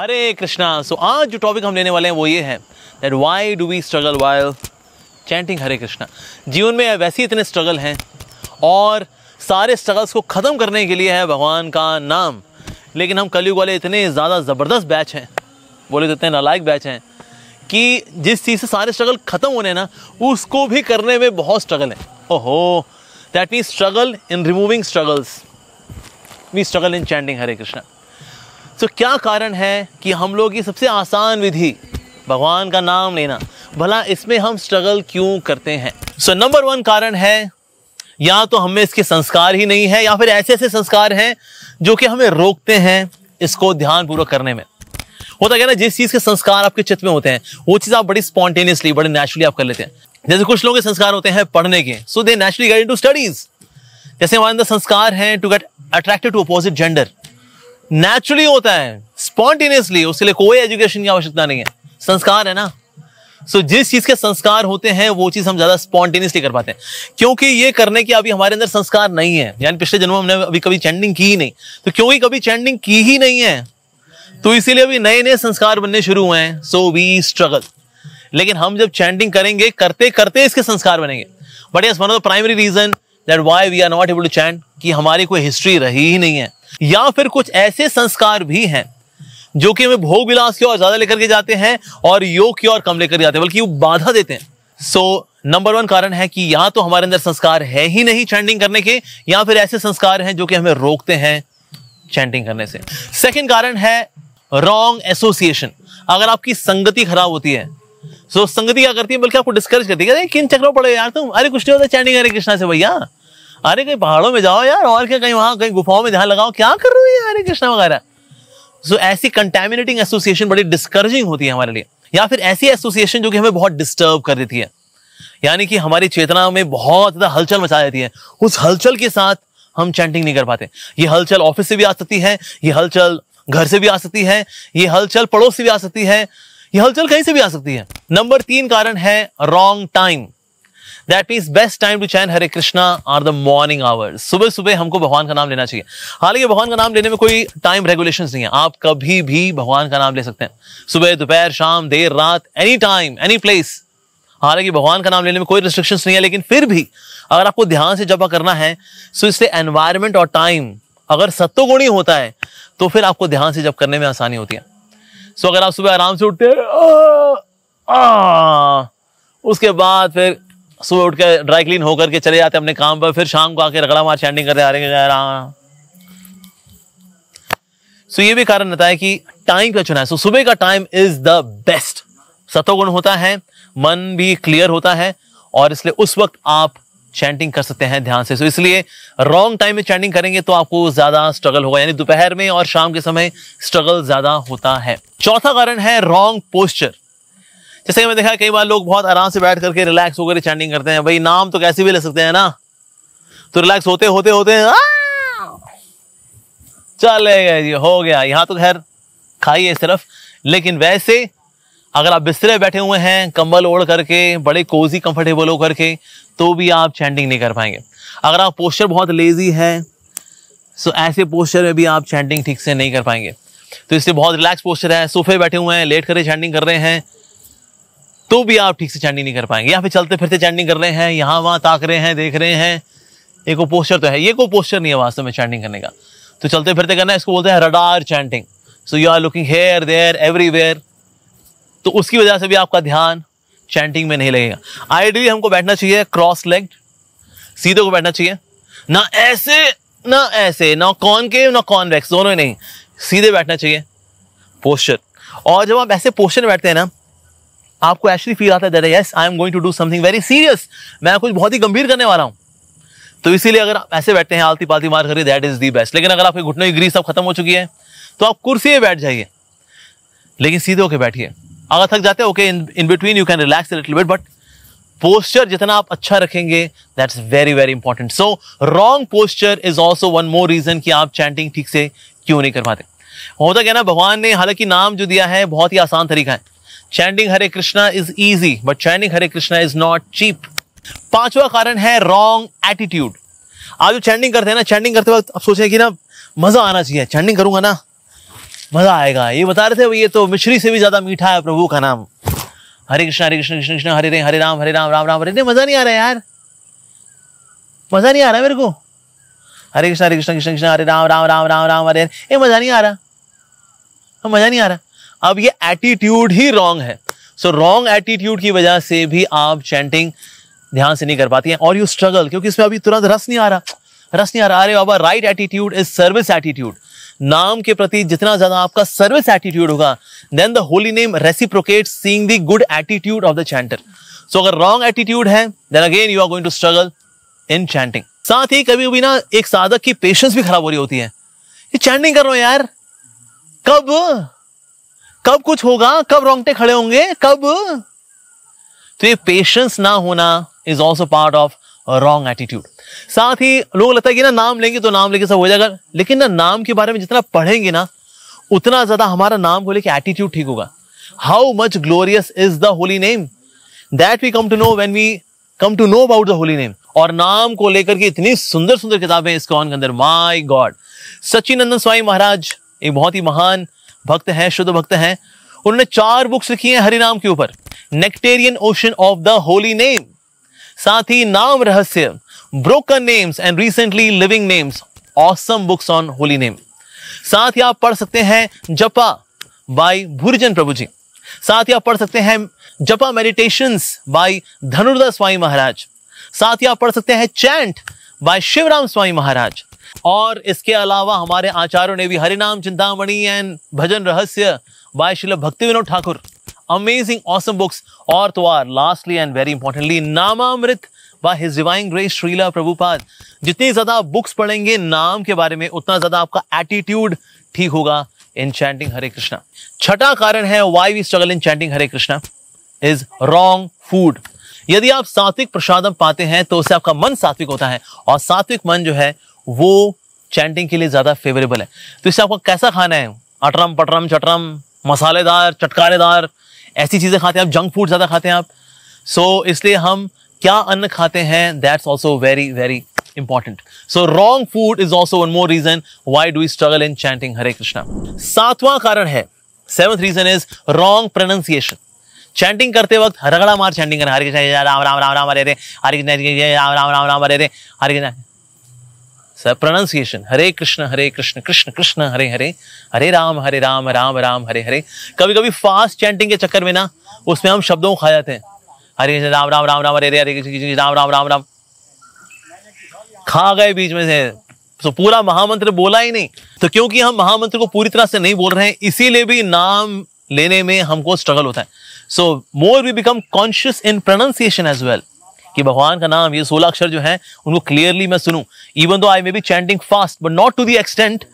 हरे कृष्णा सो आज जो टॉपिक हम लेने वाले हैं वो ये है that why do we struggle while chanting Hare Krishna जीवन में वैसे ही इतने स्ट्रगल हैं और सारे स्ट्रगल्स को ख़त्म करने के लिए है भगवान का नाम लेकिन हम कलयुग वाले इतने ज़्यादा ज़बरदस्त बैच हैं बोले तो इतने नालायक बैच हैं कि जिस चीज़ से सारे स्ट्रगल ख़त्म होने ना उसको भी करने में बहुत स्ट्रगल है ओहो that means struggle in removing struggles we struggle in chanting Hare Krishna तो क्या कारण है कि हम लोग की सबसे आसान विधि भगवान का नाम लेना भला इसमें हम स्ट्रगल क्यों करते हैं सो नंबर वन कारण है या तो हमें इसके संस्कार ही नहीं है या फिर ऐसे ऐसे संस्कार हैं जो कि हमें रोकते हैं इसको ध्यान पूर्वक करने में होता क्या ना जिस चीज़ के संस्कार आपके चित्त में होते हैं वो चीज़ आप बड़ी स्पॉन्टेनियसली बड़े नेचुरली आप कर लेते हैं जैसे कुछ लोगों के संस्कार होते हैं पढ़ने के so they naturally get to studies जैसे हमारे अंदर संस्कार हैं to get attracted to opposite gender naturally होता है स्पॉन्टेनियसली उसके लिए कोई एजुकेशन की आवश्यकता नहीं है संस्कार है ना सो so, जिस चीज के संस्कार होते हैं वो चीज हम ज्यादा स्पॉन्टेनियसली कर पाते हैं क्योंकि ये करने की अभी हमारे अंदर संस्कार नहीं है यानी पिछले जन्म हमने अभी कभी चैंडिंग की ही नहीं तो क्योंकि कभी चैंडिंग की ही नहीं है तो इसीलिए अभी नए नए संस्कार बनने शुरू हुए हैं सो वी स्ट्रगल लेकिन हम जब चैंडिंग करेंगे करते करते इसके संस्कार बनेंगे but yes one of the primary reason that why we are not able to chant कि हमारी कोई हिस्ट्री रही ही नहीं है या फिर कुछ ऐसे संस्कार भी हैं जो कि हमें भोग विलास की ओर ज्यादा लेकर के जाते हैं और योग की ओर कम लेकर जाते हैं बल्कि वो बाधा देते हैं सो नंबर वन कारण है कि या तो हमारे अंदर संस्कार है ही नहीं चैंटिंग करने के या फिर ऐसे संस्कार हैं जो कि हमें रोकते हैं चैंटिंग करने से सेकेंड कारण है रॉन्ग एसोसिएशन अगर आपकी संगति खराब होती है सो संगति क्या करती है बल्कि आपको डिस्करेज करती है किन चक्रों पड़े यार तुम अरे कुछ नहीं होता चैंटिंग हरे कृष्णा से भैया अरे कहीं पहाड़ों में जाओ यार और क्या कहीं वहाँ कहीं गुफाओं में ध्यान लगाओ क्या कर रहे हो ये हरे कृष्णा वगैरह सो ऐसी कंटेमिनेटिंग एसोसिएशन बड़ी डिस्करेजिंग होती है हमारे लिए या फिर ऐसी एसोसिएशन जो कि हमें बहुत डिस्टर्ब कर देती है यानी कि हमारी चेतना में बहुत ज़्यादा हलचल मचा देती है उस हलचल के साथ हम चैंटिंग नहीं कर पाते ये हलचल ऑफिस से भी आ सकती है ये हलचल घर से भी आ सकती है ये हलचल पड़ोस से भी आ सकती है ये हलचल कहीं से भी आ सकती है नंबर तीन कारण है wrong time that means best time to chant Hare Krishna are the morning hours सुबह सुबह हमको भगवान का नाम लेना चाहिए हालांकि भगवान का नाम लेने में कोई टाइम रेगुलेशन नहीं है आप कभी भी भगवान का नाम ले सकते हैं सुबह दोपहर शाम देर रात एनी टाइम एनी प्लेस हालांकि भगवान का नाम लेने में कोई रिस्ट्रिक्शन नहीं है लेकिन फिर भी अगर आपको ध्यान से जपा करना है सो इससे एनवायरमेंट और टाइम अगर सत्तोगुणी होता है तो फिर आपको ध्यान से जब करने में आसानी होती है सो अगर आप सुबह आराम से उठते हैं उसके बाद फिर सुबह उठ के ड्राई क्लीन होकर के चले जाते अपने काम पर फिर शाम को आके रगड़ा मार चैंडिंग करते आ रहे हैं सो ये भी कारण रहता है कि टाइम का चुना है सो सुबह का टाइम इज द बेस्ट सतोगुण होता है मन भी क्लियर होता है और इसलिए उस वक्त आप चैंटिंग कर सकते हैं ध्यान से सो इसलिए रॉन्ग टाइम में चैंटिंग करेंगे तो आपको ज्यादा स्ट्रगल होगा यानी दोपहर में और शाम के समय स्ट्रगल ज्यादा होता है चौथा कारण है रॉन्ग पोस्चर जैसे कि मैं देखा कई बार लोग बहुत आराम से बैठ करके रिलैक्स होकर चैंडिंग करते हैं भाई नाम तो कैसे भी ले सकते हैं ना तो रिलैक्स होते होते होते हैं चले गए जी हो गया यहाँ तो खैर खाई है सिर्फ लेकिन वैसे अगर आप बिस्तरे बैठे हुए हैं कंबल ओढ़ करके बड़े कोजी कंफर्टेबल हो करके तो भी आप चैंटिंग नहीं कर पाएंगे अगर आप पोस्चर बहुत लेजी हैं सो ऐसे पोस्चर में भी आप चैंटिंग ठीक से नहीं कर पाएंगे तो इससे बहुत रिलैक्स पोस्चर है सोफे बैठे हुए हैं लेट करके चैंटिंग कर रहे हैं तो भी आप ठीक से चैंडिंग नहीं कर पाएंगे या फिर चलते फिरते चैंडिंग कर रहे हैं यहाँ वहाँ ताक रहे हैं देख रहे हैं ये कोई पोस्चर तो है ये कोई पोस्चर नहीं है वास्तव में चैंडिंग करने का तो चलते फिरते करना है इसको बोलते हैं radar chanting so you are looking here there everywhere तो उसकी वजह से भी आपका ध्यान चैंटिंग में नहीं लगेगा आइडली हमको बैठना चाहिए क्रॉस लेग सीधे को बैठना चाहिए ना ऐसे ना ऐसे ना कॉन के ना वैक्स दोनों ही नहीं सीधे बैठना चाहिए पोस्चर और जब आप ऐसे पोस्चर में बैठते हैं ना आपको एक्चुअली फील आता है yes I am going to do something very serious मैं कुछ बहुत ही गंभीर करने वाला हूँ तो इसीलिए अगर आप ऐसे बैठते हैं आलती पालती मार करिए दैट इज दी बेस्ट लेकिन अगर आपके घुटनों की ग्रीस सब खत्म हो चुकी है तो आप कुर्सी में बैठ जाइए लेकिन सीधे होके बैठिए अगर थक जाते okay in between you can relax little bit but posture जितना आप अच्छा रखेंगे that's very very important so wrong posture is also one more reason कि आप चैंटिंग ठीक से क्यों नहीं कर पाते होता क्या ना भगवान ने हालांकि नाम जो दिया है बहुत ही आसान तरीका है chanting Hare Krishna is easy but chanting Hare Krishna is not cheap पांचवा कारण है रॉन्ग एटीट्यूड आप जो चैंडिंग करते हैं ना चैंडिंग करते वक्त आप सोचें कि ना मज़ा आना चाहिए चैंडिंग करूंगा ना मज़ा आएगा ये बता रहे थे ये तो मिश्री से भी ज़्यादा मीठा है प्रभु का नाम हरे कृष्ण हरे कृष्ण कृष्ण कृष्ण हरे रे हरे राम हरे राम राम राम हरे मज़ा नहीं आ रहा है यार मज़ा नहीं आ रहा मेरे को हरे कृष्ण हरे कृष्ण कृष्ण कृष्ण हरे राम राम राम राम राम हरे ये मज़ा नहीं आ रहा मज़ा नहीं आ रहा अब ये एटीट्यूड ही रॉन्ग है सो रॉन्ग एटीट्यूड की वजह से भी आप चैंटिंग ध्यान से नहीं कर पाती हैं और यू स्ट्रगल क्योंकि इसमें अभी तुरंत रस नहीं आ रहा रस नहीं आ रहा अरे बाबा right attitude is service attitude नाम के प्रति जितना ज्यादा आपका सर्विस एटीट्यूड होगा then the holy name reciprocating the good attitude of the chanter so अगर रॉन्ग एटीट्यूड है then again you are going to struggle in chanting साथ ही कभी कभी ना एक साधक की पेशेंस भी खराब हो रही होती है ये चैंटिंग कर रहा हूं यार कब कब कुछ होगा कब रोंगटे खड़े होंगे कब तो ये पेशेंस ना होना is also part of wrong attitude साथ ही लोग लगता है कि ना नाम लेंगे तो नाम लेके सब हो जाएगा लेकिन ना नाम के बारे में जितना पढ़ेंगे ना उतना ज्यादा हमारा नाम को लेके एटीट्यूड ठीक होगा how much glorious is the holy name that we come to know when we come to know about the holy name और नाम को लेकर के इतनी सुंदर सुंदर किताबें ऑन के अंदर माई गॉड सचिन नंदन स्वामी महाराज एक बहुत ही महान भक्त हैं शुद्ध भक्त हैं उन्होंने चार बुक्स लिखी हैं हरिनाम के ऊपर nectarean ocean of the holy name साथ ही Naam Rahasya broken names and recently living names awesome books on holy name साथ ही आप पढ़ सकते हैं जपा बाय भूरजन प्रभु जी साथ ही आप पढ़ सकते हैं जपा मेडिटेशन बाय धनुर्दास स्वामी महाराज साथ ही आप पढ़ सकते हैं चैंट बाय शिवराम स्वामी महाराज और इसके अलावा हमारे आचार्यों ने भी हरिनाम चिंतामणि एंड भजन रहस्य by Shrila Bhakti Vinod Thakur amazing awesome books और तो आर lastly and very importantly Namamrita by his divine grace Shrila Prabhupad जितनी ज़्यादा आप बुक्स पढ़ेंगे नाम के बारे में उतना ज़्यादा आपका एटीट्यूड ठीक होगा इन चैंटिंग हरे कृष्णा छठा कारण है why we struggle in chanting Hare Krishna is wrong food यदि आप सात्विक प्रसादम पाते हैं तो उससे आपका मन सात्विक होता है और सात्विक मन जो है वो चैंटिंग के लिए ज़्यादा फेवरेबल है तो इससे आपको कैसा खाना है अटरम पटरम चटरम मसालेदार चटकारेदार ऐसी चीज़ें खाते हैं आप जंक फूड ज़्यादा खाते हैं आप सो so, इसलिए हम क्या अन्न खाते हैं that's also very very important so wrong food is also one more reason why do struggle in chanting Hare Krishna सातवां कारण है seventh reason is wrong pronunciation chanting करते वक्त रगड़ा मार चैंटिंग करना हरे कृष्ण राम राम राम राम हरे हरे हरे कृष्ण राम राम राम राम हरे हरे हरे कृष्ण प्रोनाउंसिएशन हरे कृष्ण हरे कृष्ण कृष्ण कृष्ण हरे हरे हरे राम हरे राम राम राम हरे हरे कभी कभी फास्ट चैंटिंग के चक्कर में ना उसमें हम शब्दों को खा जाते हैं हरे कृष्ण राम राम राम राम हरे हरे हरे कृष्ण राम राम राम राम खा गए बीच में से तो पूरा महामंत्र बोला ही नहीं तो क्योंकि हम महामंत्र को पूरी तरह से नहीं बोल रहे हैं इसीलिए भी नाम लेने में हमको स्ट्रगल होता है so more we become conscious in pronunciation as well कि भगवान का नाम ये सोलह अक्षर जो है उनको क्लियरली मैं सुनूं even though I may be chanting fast but not to the extent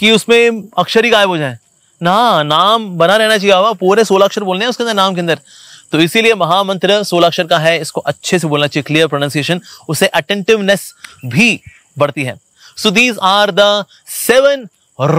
कि उसमें अक्षर ही गायब हो जाए ना नाम बना रहना चाहिए बाबा पूरे सोलह अक्षर बोलने हैं उसके अंदर नाम के अंदर तो इसीलिए महामंत्र सोलह अक्षर का है इसको अच्छे से बोलना चाहिए क्लियर प्रोनाउंसिएशन उससे अटेंटिवनेस भी बढ़ती है so these are the seven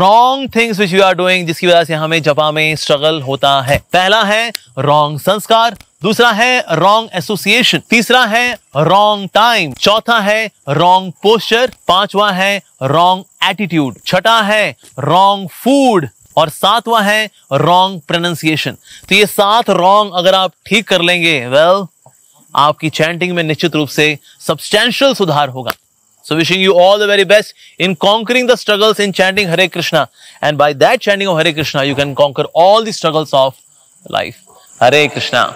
wrong things which you are doing जिसकी वजह से हमें जपा में स्ट्रगल होता है पहला है रॉन्ग संस्कार दूसरा है रॉन्ग एसोसिएशन तीसरा है रॉन्ग टाइम चौथा है रॉन्ग पोस्टर पांचवा है रॉन्ग एटीट्यूड छठा है रॉन्ग फूड और सातवा है रॉन्ग प्रोनाउंसिएशन तो ये सात रॉन्ग अगर आप ठीक कर लेंगे वेल well, आपकी चैंटिंग में निश्चित रूप से सब्सटेंशियल सुधार होगा so wishing you all the very best in conquering the struggles in chanting Hare Krishna and by that chanting of Hare Krishna you can conquer all the struggles of life Hare Krishna